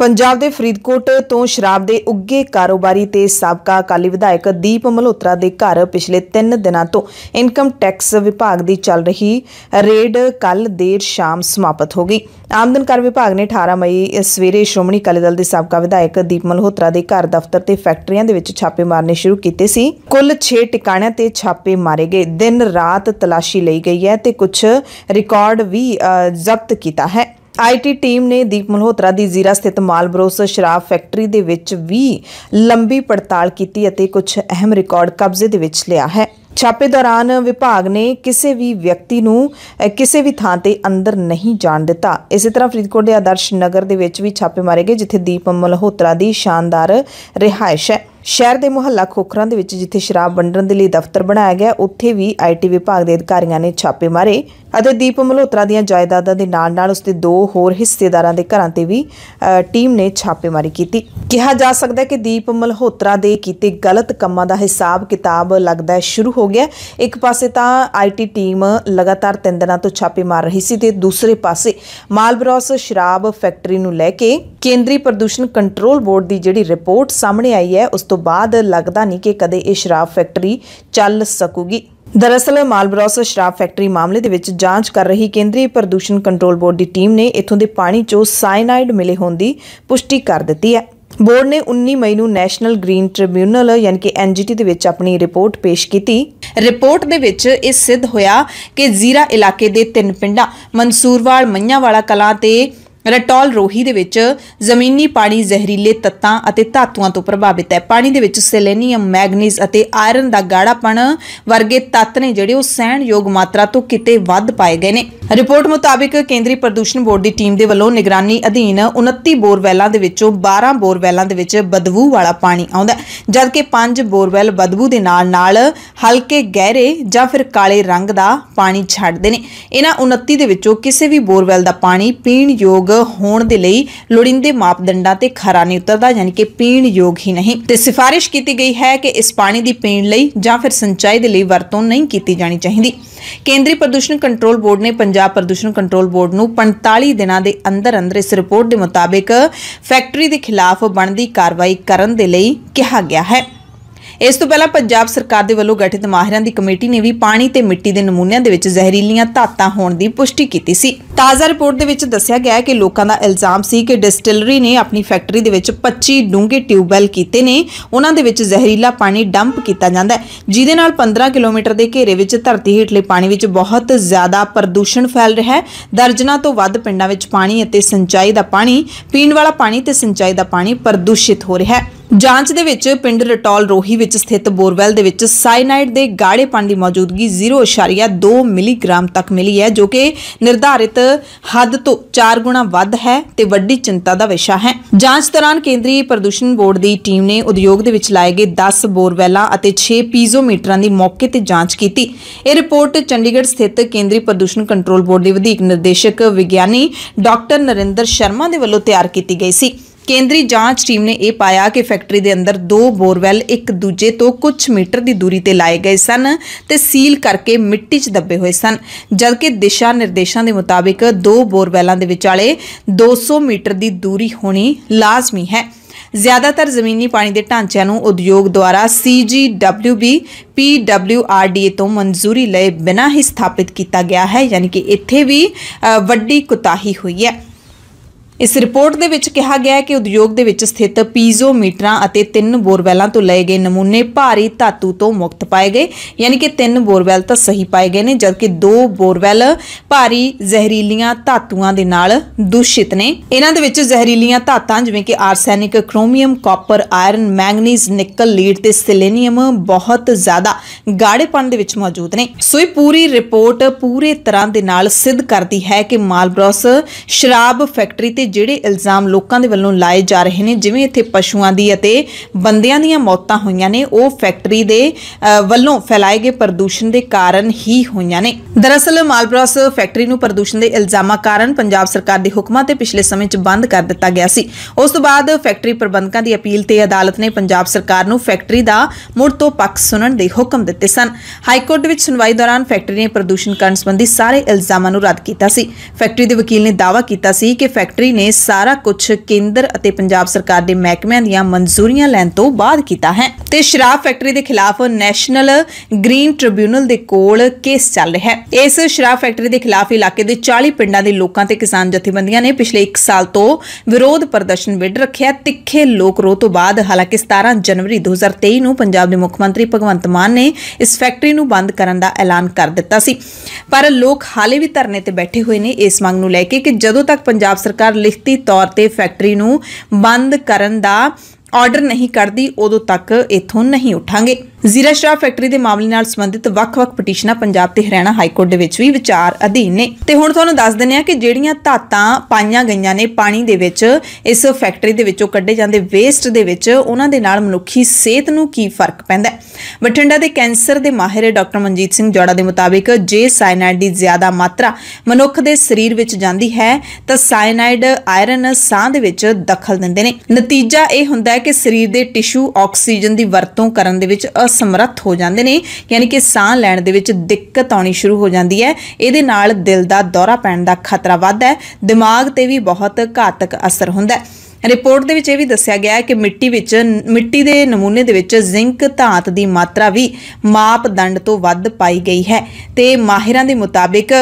ਪੰਜਾਬ ਦੇ ਫਰੀਦਕੋਟ ਤੋਂ ਸ਼ਰਾਬ ਦੇ ਉੱਗੇ ਕਾਰੋਬਾਰੀ ਤੇ ਸਾਬਕਾ ਅਕਾਲੀ ਵਿਧਾਇਕ ਦੀਪ ਮਲਹੋਤਰਾ ਦੇ ਘਰ ਪਿਛਲੇ 3 ਦਿਨਾਂ ਤੋਂ ਇਨਕਮ ਟੈਕਸ ਵਿਭਾਗ ਦੀ ਚੱਲ ਰਹੀ ਰੇਡ ਕੱਲ ਦੇਰ ਸ਼ਾਮ ਸਮਾਪਤ ਹੋ ਗਈ ਆਮਦਨ ਕਰ ਵਿਭਾਗ ਨੇ 18 ਮਈ ਸਵੇਰੇ ਸ਼੍ਰੋਮਣੀ ਅਕਾਲੀ ਦਲ ਦੇ ਸਾਬਕਾ ਵਿਧਾਇਕ ਦੀਪ ਮਲਹੋਤਰਾ ਦੇ ਘਰ ਦਫ਼ਤਰ ਤੇ ਫੈਕਟਰੀਆਂ ਦੇ ਵਿੱਚ ਛਾਪੇ ਮਾਰਨੇ ਸ਼ੁਰੂ ਕੀਤੇ ਸੀ ਕੁੱਲ 6 ਟਿਕਾਣਿਆਂ ਤੇ ਛਾਪੇ ਮਾਰੇ ਗਏ ਦਿਨ ਰਾਤ ਤਲਾਸ਼ੀ ਲਈ ਗਈ ਹੈ ਤੇ ਕੁਝ ਰਿਕਾਰਡ ਵੀ ਜ਼ਬਤ ਕੀਤਾ ਹੈ ਆਈਟੀ ਟੀਮ ਨੇ ਦੀਪ ਮਲਹੋਤਰਾ ਦੀ ਜ਼ੀਰਾ ਸਥਿਤ ਮਾਲਬਰੋਸ ਸ਼ਰਾਬ ਫੈਕਟਰੀ ਦੇ ਵਿੱਚ ਵੀ ਲੰਬੀ ਪੜਤਾਲ ਕੀਤੀ ਅਤੇ ਕੁਝ ਅਹਿਮ ਰਿਕਾਰਡ ਕਬਜ਼ੇ ਦੇ ਵਿੱਚ ਲਿਆ ਹੈ ਛਾਪੇ ਦੌਰਾਨ ਵਿਭਾਗ ਨੇ ਕਿਸੇ ਵੀ ਵਿਅਕਤੀ ਨੂੰ ਕਿਸੇ ਵੀ ਥਾਂ ਤੇ ਅੰਦਰ ਨਹੀਂ ਜਾਣ ਦਿੱਤਾ ਇਸੇ ਤਰ੍ਹਾਂ ਫਰੀਦਕੋਟ ਦੇ ਆਦਰਸ਼ ਨਗਰ ਦੇ ਵਿੱਚ ਵੀ ਛਾਪੇ ਮਾਰੇ ਗਏ ਜਿੱਥੇ ਦੀਪ ਮਲਹੋਤਰਾ ਦੀ ਸ਼ਾਨਦਾਰ ਰਿਹਾਇਸ਼ ਹੈ ਸ਼ਹਿਰ ਦੇ ਮੁਹੱਲਾ ਖੋਖਰਾਂ ਦੇ ਵਿੱਚ ਜਿੱਥੇ ਸ਼ਰਾਬ ਵੰਡਣ ਦੇ ਲਈ ਦਫ਼ਤਰ ਬਣਾਇਆ ਗਿਆ ਉੱਥੇ ਵੀ ਆਈਟੀ ਵਿਭਾਗ ਦੇ ਅਧਿਕਾਰੀਆਂ ਨੇ ਛਾਪੇ ਮਾਰੇ ਅਤੇ ਦੀਪ ਮਲਹੋਤਰਾ ਦੀਆਂ ਜਾਇਦਾਦਾਂ ਦੇ ਨਾਲ-ਨਾਲ ਉਸਦੇ ਦੋ ਹੋਰ ਹਿੱਸੇਦਾਰਾਂ ਦੇ ਘਰਾਂ ਤੇ ਵੀ ਟੀਮ ਨੇ ਛਾਪੇਮਾਰੀ ਕੀਤੀ ਕਿਹਾ ਜਾ ਸਕਦਾ ਹੈ ਕਿ ਦੀਪ ਮਲਹੋਤਰਾ ਦੇ ਕੀਤੇ ਗਲਤ ਕੰਮਾਂ ਦਾ ਹਿਸਾਬ ਕਿਤਾਬ ਲੱਗਦਾ ਹੈ ਸ਼ੁਰੂ ਹੋ ਗਿਆ ਇੱਕ ਪਾਸੇ ਤਾਂ ਆਈਟੀ ਟੀਮ ਲਗਾਤਾਰ ਤਿੰਨ ਦਿਨਾਂ ਤੋਂ ਛਾਪੇ ਮਾਰ ਰਹੀ ਸੀ ਤੇ ਦੂਸਰੇ ਪਾਸੇ ਮਾਲਬਰੋਸ ਸ਼ਰਾਬ ਫੈਕਟਰੀ ਨੂੰ ਲੈ ਕੇ ਕੇਂਦਰੀ ਪ੍ਰਦੂਸ਼ਣ ਕੰਟਰੋਲ ਬੋਰਡ ਦੀ ਜਿਹੜੀ ਰਿਪੋਰਟ ਸਾਹਮਣੇ ਆਈ ਹੈ ਉਸ ਤੋਂ ਬਾਅਦ ਲੱਗਦਾ ਨਹੀਂ ਕਿ ਕਦੇ ਇਹ ਸ਼ਰਾਬ ਫੈਕਟਰੀ ਚੱਲ ਸਕੂਗੀ ਦਰਅਸਲ ਮਾਲਬਰੋਸ ਸ਼ਰਾਬ ਫੈਕਟਰੀ ਮਾਮਲੇ ਦੇ ਵਿੱਚ ਜਾਂਚ ਕਰ ਰਹੀ ਕੇਂਦਰੀ ਪ੍ਰਦੂਸ਼ਣ ਕੰਟਰੋਲ ਬੋਰਡ ਦੀ ਟੀਮ ਨੇ ਇਥੋਂ ਦੇ ਪਾਣੀ 'ਚੋਂ ਸਾਇਨਾਈਡ ਮਿਲੇ ਹੋਣ ਦੀ ਪੁਸ਼ਟੀ ਕਰ ਦਿੱਤੀ ਹੈ ਬੋਰਡ ਨੇ 19 ਮਈ ਨੂੰ ਨੈਸ਼ਨਲ ਗ੍ਰੀਨ ਟ੍ਰਿਬਿਊਨਲ ਯਾਨੀ ਕਿ ਐਨਜੀਟੀ ਦੇ ਵਿੱਚ ਆਪਣੀ ਰਿਪੋਰਟ ਪੇਸ਼ ਕੀਤੀ ਰਿਪੋਰਟ ਦੇ ਵਿੱਚ ਇਹ ਸਿੱਧ ਹੋਇਆ ਕਿ ਜ਼ੀਰਾ ਇਲਾਕੇ ਦੇ ਤਿੰਨ ਪਿੰਡਾਂ ਮਨਸੂਰਵਾਲ ਮੰਨਿਆਵਾਲਾ ਕਲਾਂ ਤੇ ਰਟੌਲ ਰੋਹੀ ਦੇ ਵਿੱਚ ਜ਼ਮੀਨੀ ਪਾਣੀ ਜ਼ਹਿਰੀਲੇ ਤੱਤਾਂ ਅਤੇ ਧਾਤੂਆਂ ਤੋਂ ਪ੍ਰਭਾਵਿਤ ਹੈ ਪਾਣੀ ਦੇ ਵਿੱਚ ਸੈਲੇਨੀਅਮ ਮੈਗਨੀਜ਼ ਅਤੇ ਆਇਰਨ ਦਾ ਗਾੜਾਪਣ ਵਰਗੇ ਤੱਤ ਨੇ ਜਿਹੜੇ ਉਹ ਸਹਿਣਯੋਗ ਮਾਤਰਾ ਤੋਂ ਕਿਤੇ ਵੱਧ ਪਾਏ ਗਏ ਨੇ ਰਿਪੋਰਟ ਮੁਤਾਬਕ ਕੇਂਦਰੀ ਪ੍ਰਦੂਸ਼ਣ ਬੋਰਡ ਦੀ ਟੀਮ ਦੇ ਵੱਲੋਂ ਨਿਗਰਾਨੀ ਅਧੀਨ 29 ਬੋਰਵੈਲਾਂ ਦੇ ਵਿੱਚੋਂ 12 ਬੋਰਵੈਲਾਂ ਦੇ ਵਿੱਚ ਬਦਬੂ ਵਾਲਾ ਪਾਣੀ ਆਉਂਦਾ ਜਦਕਿ 5 ਬੋਰਵੈਲ ਬਦਬੂ ਦੇ ਨਾਲ-ਨਾਲ ਹਲਕੇ ਗਹਿਰੇ ਜਾਂ ਫਿਰ ਕਾਲੇ ਰੰਗ ਦਾ ਪਾਣੀ ਛੱਡਦੇ ਨੇ ਇਹਨਾਂ 29 ਦੇ ਵਿੱਚੋਂ ਕਿਸੇ ਵੀ ਬੋਰਵੈਲ ਦਾ ਪਾਣੀ ਪੀਣ ਯੋਗ ਹੋਣ ਦੇ ਲਈ ਲੋੜਿੰਦੇ ਮਾਪਦੰਡਾਂ ਤੇ ਖਰਾ ਨਹੀਂ ਉਤਰਦਾ ਯਾਨੀ ਕਿ ਪੀਣ ਯੋਗ ਹੀ ਨਹੀਂ ਤੇ ਸਿਫਾਰਿਸ਼ ਕੀਤੀ ਗਈ ਹੈ ਕਿ ਇਸ ਪਾਣੀ ਦੀ ਪੀਣ ਲਈ ਜਾਂ ਫਿਰ ਸਿੰਚਾਈ ਦੇ ਲਈ ਵਰਤੋਂ ਨਹੀਂ ਕੀਤੀ ਜਾਣੀ ਚਾਹੀਦੀ ਕੇਂਦਰੀ ਪ੍ਰਦੂਸ਼ਣ ਕੰਟਰੋਲ ਬੋਰਡ ਨੇ ਪੰਜਾਬ ਪ੍ਰਦੂਸ਼ਣ ਕੰਟਰੋਲ ਬੋਰਡ ਨੂੰ 45 ਦਿਨਾਂ ਦੇ ਅੰਦਰ ਅੰਦਰ ਇਸ ਰਿਪੋਰਟ ਦੇ ਮੁਤਾਬਕ ਫੈਕਟਰੀ ਦੇ ਖਿਲਾਫ ਬਣਦੀ ਕਾਰਵਾਈ ਕਰਨ ਦੇ ਲਈ ਕਿਹਾ ਗਿਆ ਹੈ ਇਸ ਤੋਂ ਪਹਿਲਾਂ ਪੰਜਾਬ ਸਰਕਾਰ ਦੇ ਵੱਲੋਂ ਗਠਿਤ ਮਾਹਿਰਾਂ ਦੀ ਕਮੇਟੀ ਨੇ ਵੀ ਪਾਣੀ ਤੇ ਮਿੱਟੀ ਦੇ ਨਮੂਨਿਆਂ ਦੇ ਵਿੱਚ ਜ਼ਹਿਰੀਲੀਆਂ ਧਾਤਾਂ ਹੋਣ ਦੀ ਪੁਸ਼ਟੀ ਕੀਤੀ ਸੀ ਤਾਜ਼ਾ ਰਿਪੋਰਟ ਦੇ ਵਿੱਚ ਦੱਸਿਆ ਗਿਆ ਹੈ ਕਿ ਲੋਕਾਂ ਦਾ ਇਲਜ਼ਾਮ ਸੀ ਕਿ ਡਿਸਟਿਲਰੀ ਨੇ ਆਪਣੀ ਫੈਕਟਰੀ ਦੇ ਵਿੱਚ 25 ਡੂੰਘੇ ਟਿਊਬਵੈਲ ਕੀਤੇ ਨੇ ਉਹਨਾਂ ਦੇ ਵਿੱਚ ਜ਼ਹਿਰੀਲਾ ਪਾਣੀ ਡੰਪ ਕੀਤਾ ਜਾਂਦਾ ਹੈ ਜਿਹਦੇ ਨਾਲ 15 ਕਿਲੋਮੀਟਰ ਦੇ ਘੇਰੇ ਵਿੱਚ ਧਰਤੀ ਹੇਠਲੇ ਪਾਣੀ ਵਿੱਚ ਬਹੁਤ ਜ਼ਿਆਦਾ ਪ੍ਰਦੂਸ਼ਣ ਫੈਲ ਰਿਹਾ ਹੈ ਦਰਜਨਾਂ ਤੋਂ ਵੱਧ ਪਿੰਡਾਂ ਵਿੱਚ ਪਾਣੀ ਅਤੇ ਸਿੰਚਾਈ ਦਾ ਪਾਣੀ ਪੀਣ ਵਾਲਾ ਪਾਣੀ ਤੇ ਸਿੰਚਾਈ ਦਾ ਪਾਣੀ ਪ੍ਰਦੂਸ਼ਿਤ ਹੋ ਰਿਹਾ ਹੈ ਜਾਂਚ ਦੇ ਵਿੱਚ ਪਿੰਡ ਰਟੌਲ ਰੋਹੀ ਵਿੱਚ ਸਥਿਤ ਬੋਰਵੈਲ ਦੇ ਵਿੱਚ ਸਾਇਨਾਈਡ ਦੇ ਗਾੜੇਪਣ ਦੀ ਮੌਜੂਦਗੀ 0.2 ਮਿਲੀਗ੍ਰਾਮ ਤੱਕ ਮਿਲੀ ਹੈ ਜੋ ਕਿ ਨਿਰਧਾਰਿਤ ਹੱਦ ਤੋਂ 4 ਗੁਣਾ ਵੱਧ ਹੈ ਤੇ ਵੱਡੀ ਚਿੰਤਾ ਦਾ ਵਿਸ਼ਾ ਹੈ ਜਾਂਚ ਦੌਰਾਨ ਕੇਂਦਰੀ ਪ੍ਰਦੂਸ਼ਣ ਬੋਰਡ ਦੀ ਟੀਮ ਨੇ ਉਦਯੋਗ ਦੇ ਵਿੱਚ ਲਾਏ ਗਏ 10 ਬੋਰਵੈਲਾਂ ਅਤੇ 6 ਪੀਜ਼ੋਮੀਟਰਾਂ ਦੀ ਮੌਕੇ ਤੇ ਜਾਂਚ ਕੀਤੀ ਇਹ ਰਿਪੋਰਟ ਚੰਡੀਗੜ੍ਹ ਸਥਿਤ ਕੇਂਦਰੀ ਪ੍ਰਦੂਸ਼ਣ ਕੰਟਰੋਲ ਬੋਰਡ ਦੇ ਵਧੀਕ ਨਿਰਦੇਸ਼ਕ ਵਿਗਿਆਨੀ ਡਾਕਟਰ ਨਰਿੰਦਰ ਸ਼ਰਮਾ ਦੇ ਵੱਲੋਂ ਤਿਆਰ ਕੀਤੀ ਗਈ ਸੀ ਕੇਂਦਰੀ ਜਾਂਚ ਟੀਮ ਨੇ ਇਹ ਪਾਇਆ ਕਿ ਫੈਕਟਰੀ ਦੇ ਅੰਦਰ ਦੋ ਬੋਰਵੈਲ ਇੱਕ ਦੂਜੇ ਤੋਂ ਕੁਝ ਮੀਟਰ ਦੀ ਦੂਰੀ ਤੇ ਲਾਏ ਗਏ ਸਨ ਤੇ ਸੀਲ ਕਰਕੇ ਮਿੱਟੀ 'ਚ ਦੱਬੇ ਹੋਏ ਸਨ ਜਦਕਿ ਦਿਸ਼ਾ ਨਿਰਦੇਸ਼ਾਂ ਦੇ ਮੁਤਾਬਿਕ ਦੋ ਬੋਰਵੈਲਾਂ ਦੇ ਵਿਚਾਲੇ 200 ਮੀਟਰ ਦੀ ਦੂਰੀ ਹੋਣੀ ਲਾਜ਼ਮੀ ਹੈ ਜ਼ਿਆਦਾਤਰ ਜ਼ਮੀਨੀ ਪਾਣੀ ਦੇ ਢਾਂਚਿਆਂ ਨੂੰ ਉਦਯੋਗ ਦੁਆਰਾ CGWB PWRDA ਤੋਂ ਮਨਜ਼ੂਰੀ ਲਏ ਬਿਨਾਂ ਹੀ ਸਥਾਪਿਤ ਕੀਤਾ ਗਿਆ ਹੈ ਯਾਨੀ ਕਿ ਇੱਥੇ ਵੀ ਵੱਡੀ ਕੁਤਾਹੀ ਹੋਈ ਹੈ ਇਸ ਰਿਪੋਰਟ ਦੇ ਵਿੱਚ ਕਿਹਾ ਗਿਆ ਹੈ ਕਿ ਉਦਯੋਗ ਦੇ ਵਿੱਚ ਸਥਿਤ ਪੀਜ਼ੋ ਮੀਟਰਾਂ ਅਤੇ ਤਿੰਨ ਬੋਰਵੈਲਾਂ ਤੋਂ ਲਏ ਗਏ ਨਮੂਨੇ ਭਾਰੀ ਧਾਤੂ ਤੋਂ ਮੁਕਤ ਪਾਏ ਗਏ ਯਾਨੀ ਕਿ ਤਿੰਨ ਬੋਰਵੈਲ ਤਾਂ ਸਹੀ ਪਾਏ ਗਏ ਨੇ ਜਦਕਿ ਦੋ ਬੋਰਵੈਲ ਭਾਰੀ ਜ਼ਹਿਰੀਲੀਆਂ ਧਾਤੂਆਂ ਦੇ ਨਾਲ ਦੂਸ਼ਿਤ ਨੇ ਇਹਨਾਂ ਦੇ ਵਿੱਚ ਜ਼ਹਿਰੀਲੀਆਂ ਧਾਤਾਂ ਜਿਵੇਂ ਕਿ arsenic chromium copper iron manganese nickel lead ਤੇ ਸਿਲੇਨੀਅਮ ਬਹੁਤ ਜ਼ਿਆਦਾ ਗਾੜੇਪਣ ਦੇ ਵਿੱਚ ਮੌਜੂਦ ਨੇ ਸੋ ਇਹ ਪੂਰੀ ਰਿਪੋਰਟ ਪੂਰੇ ਤਰ੍ਹਾਂ ਦੇ ਨਾਲ ਸਿੱਧ ਕਰਦੀ ਹੈ ਕਿ ਮਾਲਬਰੋਸ ਸ਼ਰਾਬ ਫੈਕਟਰੀ ਤੇ ਜਿਹੜੇ ਇਲਜ਼ਾਮ ਲੋਕਾਂ ਦੇ ਵੱਲੋਂ ਲਾਏ ਜਾ ਰਹੇ ਨੇ ਜਿਵੇਂ ਇੱਥੇ ਪਸ਼ੂਆਂ ਦੀ ਅਤੇ ਬੰਦਿਆਂ ਦੀਆਂ ਮੌਤਾਂ ਹੋਈਆਂ ਨੇ ਉਹ ਫੈਕਟਰੀ ਦੇ ਵੱਲੋਂ ਫੈਲਾਏ ਗਏ ਪ੍ਰਦੂਸ਼ਣ ਦੇ ਕਾਰਨ ਹੀ ਹੋਈਆਂ ਨੇ ਦਰਅਸਲ ਮਾਲਪ੍ਰਾਸ ਫੈਕਟਰੀ ਨੂੰ ਪ੍ਰਦੂਸ਼ਣ ਦੇ ਇਲਜ਼ਾਮਾਂ ਕਾਰਨ ਪੰਜਾਬ ਸਰਕਾਰ ਦੇ ਹੁਕਮਾਂ ਤੇ ਪਿਛਲੇ ਸਮੇਂ 'ਚ ਬੰਦ ਕਰ ਦਿੱਤਾ ਗਿਆ ਸੀ ਉਸ ਤੋਂ ਬਾਅਦ ਫੈਕਟਰੀ ਪ੍ਰਬੰਧਕਾਂ ਦੀ ਅਪੀਲ ਤੇ ਅਦਾਲਤ ਨੇ ਪੰਜਾਬ ਸਰਕਾਰ ਨੂੰ ਫੈਕਟਰੀ ਦਾ ਮੁੜ ਤੋਂ ਪੱਖ ਸੁਣਨ ਦੇ ਹੁਕਮ ਦਿੱਤੇ ਸਨ ਹਾਈ ਕੋਰਟ ਵਿੱਚ ਸੁਣਵਾਈ ਦੌਰਾਨ ਫੈਕਟਰੀ ਨੇ ਪ੍ਰਦੂਸ਼ਣ ਕਾਰਨ ਸੰਬੰਧੀ ਸਾਰੇ ਇਲਜ਼ਾਮਾਂ ਨੂੰ ਰੱਦ ਕੀਤਾ ਸੀ ਫੈਕਟਰੀ ਦੇ ਵਕੀਲ ਨੇ ਦਾਅਵਾ ਕੀਤਾ ਸੀ ਕਿ ਫੈਕਟਰੀ ਨੇ ਸਾਰਾ ਕੁਝ ਕੇਂਦਰ ਅਤੇ ਪੰਜਾਬ ਸਰਕਾਰ ਦੇ ਮਹਿਕਮਿਆਂ ਦੀਆਂ ਮਨਜ਼ੂਰੀਆਂ ਲੈਣ ਤੋਂ ਬਾਅਦ ਕੀਤਾ ਹੈ ਤੇ ਸ਼ਰਾਬ ਫੈਕਟਰੀ ਦੇ ਖਿਲਾਫ ਨੈਸ਼ਨਲ ਗ੍ਰੀਨ ਟ੍ਰਿਬਿਊਨਲ ਦੇ ਕੋਲ ਕੇਸ ਚੱਲ ਰਿਹਾ ਹੈ ਇਸ ਸ਼ਰਾਬ ਫੈਕਟਰੀ ਦੇ ਖਿਲਾਫ ਇਲਾਕੇ ਦੇ 40 ਪਿੰਡਾਂ ਦੇ ਲੋਕਾਂ ਤੇ ਕਿਸਾਨ ਜਥੇਬੰਦੀਆਂ ਨੇ ਪਿਛਲੇ 1 ਸਾਲ ਤੋਂ ਵਿਰੋਧ ਪ੍ਰਦਰਸ਼ਨ ਵਿੱਢ ਰੱਖਿਆ ਤਿੱਖੇ ਲੋਕ ਰੋਹ ਤੋਂ ਬਾਅਦ ਹਾਲਾਂਕਿ 17 ਜਨਵਰੀ 2023 ਨੂੰ ਪੰਜਾਬ ਦੇ ਮੁੱਖ ਮੰਤਰੀ ਭਗਵੰਤ ਮਾਨ ਨੇ ਇਸ ਫੈਕਟਰੀ ਨੂੰ ਬੰਦ ਕਰਨ ਦਾ ਐਲਾਨ ਕਰ ਦਿੱਤਾ ਸੀ ਪਰ ਲੋਕ ਹਾਲੇ ਵੀ ਧਰਨੇ ਤੇ ਬੈਠੇ ਹੋਏ ਨੇ ਇਸ ਮੰਗ ਨੂੰ ਲੈ ਕੇ ਕਿ ਜਦੋਂ ਤੱਕ ਪੰਜਾਬ ਸਰਕਾਰ ਲਿਖਤੀ ਤੌਰ ਤੇ ਫੈਕਟਰੀ ਨੂੰ ਬੰਦ ਕਰਨ ਦਾ ਆਰਡਰ ਨਹੀਂ ਕਰਦੀ ਉਦੋਂ ਤੱਕ ਇੱਥੋਂ ਨਹੀਂ ਉਠਾਂਗੇ ਜ਼ੀਰਾ ਸ਼ਰਾਬ ਫੈਕਟਰੀ ਦੇ ਮਾਮਲੇ ਨਾਲ ਸੰਬੰਧਿਤ ਵੱਖ-ਵੱਖ ਪਟੀਸ਼ਨਾਂ ਪੰਜਾਬ ਤੇ ਹਰਿਆਣਾ ਹਾਈ ਕੋਰਟ ਦੇ ਵਿੱਚ ਵੀ ਵਿਚਾਰ ਅਧੀਨ ਨੇ ਤੇ ਹੁਣ ਤੁਹਾਨੂੰ ਦੱਸ ਦਿੰਨੇ ਆ ਕਿ ਜਿਹੜੀਆਂ ਧਾਤਾਂ ਪਾਈਆਂ ਗਈਆਂ ਨੇ ਪਾਣੀ ਦੇ ਵਿੱਚ ਇਸ ਫੈਕਟਰੀ ਦੇ ਵਿੱਚੋਂ ਕੱਢੇ ਜਾਂਦੇ ਵੇਸਟ ਦੇ ਵਿੱਚ ਉਹਨਾਂ ਦੇ ਨਾਲ ਮਨੁੱਖੀ ਸਿਹਤ ਨੂੰ ਕੀ ਫਰਕ ਪੈਂਦਾ ਬਠਿੰਡਾ ਦੇ ਕੈਂਸਰ ਦੇ ਮਾਹਿਰ ਡਾਕਟਰ ਮਨਜੀਤ ਸਿੰਘ ਜੋੜਾ ਦੇ ਮੁਤਾਬਿਕ ਜੇ ਸਾਇਨਾਈਡ ਦੀ ਜ਼ਿਆਦਾ ਮਾਤਰਾ ਮਨੁੱਖ ਦੇ ਸਰੀਰ ਵਿੱਚ ਜਾਂਦੀ ਹੈ ਤਾਂ ਸਾਇਨਾਈਡ ਆਇਰਨ ਸਾਹ ਦੇ ਵਿੱਚ ਦਖਲ ਦਿੰਦੇ ਨੇ ਨਤੀਜਾ ਇਹ ਹੁੰਦਾ ਹੈ ਕਿ ਸਰੀਰ ਦੇ ਟਿਸ਼ੂ ਆਕਸੀਜਨ ਦੀ ਵਰਤੋਂ ਕਰਨ ਦੇ ਵਿੱਚ ਅਸਮਰੱਥ ਹੋ ਜਾਂਦੇ ਨੇ ਯਾਨੀ ਕਿ ਸਾਹ ਲੈਣ ਦੇ ਵਿੱਚ ਦਿੱਕਤ ਆਉਣੀ ਸ਼ੁਰੂ ਹੋ ਜਾਂਦੀ ਹੈ ਇਹਦੇ ਨਾਲ ਦਿਲ ਦਾ ਦੌਰਾ ਪੈਣ ਦਾ ਖਤਰਾ ਵੱਧਦਾ ਹੈ ਦਿਮਾਗ ਤੇ ਵੀ ਬਹੁਤ ਘਾਤਕ ਅਸਰ ਹੁੰਦਾ ਹੈ ਰਿਪੋਰਟ ਦੇ ਵਿੱਚ ਇਹ ਵੀ ਦੱਸਿਆ ਗਿਆ ਹੈ ਕਿ ਮਿੱਟੀ ਵਿੱਚ ਮਿੱਟੀ ਦੇ ਨਮੂਨੇ ਦੇ ਵਿੱਚ ਜ਼ਿੰਕ ਧਾਤ ਦੀ ਮਾਤਰਾ ਵੀ ਮਾਪਦੰਡ ਤੋਂ ਵੱਧ ਪਾਈ ਗਈ ਹੈ ਤੇ ਮਾਹਿਰਾਂ ਦੇ ਮੁਤਾਬਿਕ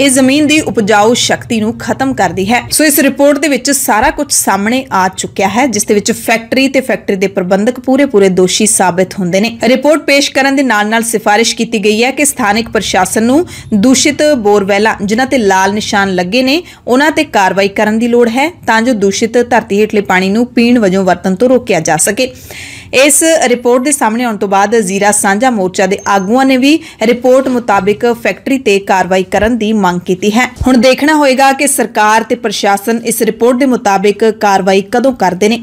ਇਹ ਜ਼ਮੀਨ ਦੀ ਉਪਜਾਊ ਸ਼ਕਤੀ ਨੂੰ ਖਤਮ ਕਰਦੀ ਹੈ ਸੋ ਇਸ ਰਿਪੋਰਟ ਦੇ ਵਿੱਚ ਸਾਰਾ ਕੁਝ ਸਾਹਮਣੇ ਆ ਚੁੱਕਿਆ ਹੈ ਜਿਸ ਦੇ ਵਿੱਚ ਫੈਕਟਰੀ ਤੇ ਫੈਕਟਰੀ ਦੇ ਪ੍ਰਬੰਧਕ ਪੂਰੇ ਪੂਰੇ ਦੋਸ਼ੀ ਸਾਬਤ ਹੁੰਦੇ ਨੇ ਰਿਪੋਰਟ ਪੇਸ਼ ਕਰਨ ਦੇ ਨਾਲ ਨਾਲ ਸਿਫਾਰਿਸ਼ ਕੀਤੀ ਗਈ ਹੈ ਕਿ ਸਥਾਨਕ ਪ੍ਰਸ਼ਾਸਨ ਨੂੰ ਦੂਸ਼ਿਤ ਬੋਰਵੈਲਾਂ ਜਿਨ੍ਹਾਂ ਤੇ ਲਾਲ ਨਿਸ਼ਾਨ ਲੱਗੇ ਨੇ ਉਹਨਾਂ ਤੇ ਕਾਰਵਾਈ ਕਰਨ ਦੀ ਲੋੜ ਹੈ ਤਾਂ ਜੋ ਦੂਸ਼ਿਤ ਧਰਤੀ ਹੇਠਲੇ ਪਾਣੀ ਨੂੰ ਪੀਣ ਵਜੋਂ ਵਰਤਣ ਤੋਂ ਰੋਕਿਆ ਜਾ ਸਕੇ ਇਸ ਰਿਪੋਰਟ ਦੇ ਸਾਹਮਣੇ ਆਉਣ ਤੋਂ ਬਾਅਦ ਜ਼ੀਰਾ ਸਾਂਝਾ ਮੋਰਚਾ ਦੇ ਆਗੂਆਂ ਨੇ ਵੀ ਰਿਪੋਰਟ ਮੁਤਾਬਿਕ ਫੈਕਟਰੀ ਤੇ ਕਾਰਵਾਈ ਕਰਨ ਦੀ ਮੰਗ ਕੀਤੀ ਹੈ ਹੁਣ ਦੇਖਣਾ ਹੋਏਗਾ ਕਿ ਸਰਕਾਰ ਤੇ ਪ੍ਰਸ਼ਾਸਨ ਇਸ ਰਿਪੋਰਟ ਦੇ ਮੁਤਾਬਿਕ ਕਾਰਵਾਈ ਕਦੋਂ ਕਰਦੇ ਨੇ